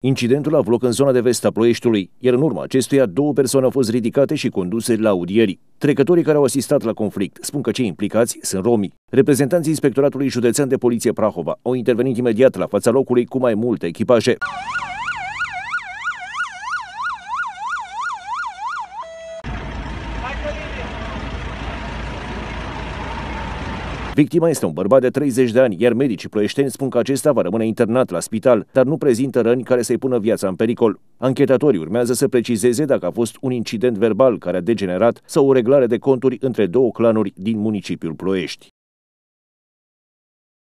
Incidentul a avut loc în zona de vest a Ploieștiului, iar în urma acestuia două persoane au fost ridicate și conduse la audieri. Trecătorii care au asistat la conflict spun că cei implicați sunt romii. Reprezentanții Inspectoratului Județean de Poliție Prahova au intervenit imediat la fața locului cu mai multe echipaje. Hai, Victima este un bărbat de 30 de ani, iar medicii ploieșteni spun că acesta va rămâne internat la spital, dar nu prezintă răni care să-i pună viața în pericol. Anchetatorii urmează să precizeze dacă a fost un incident verbal care a degenerat sau o reglare de conturi între două clanuri din municipiul Ploiești.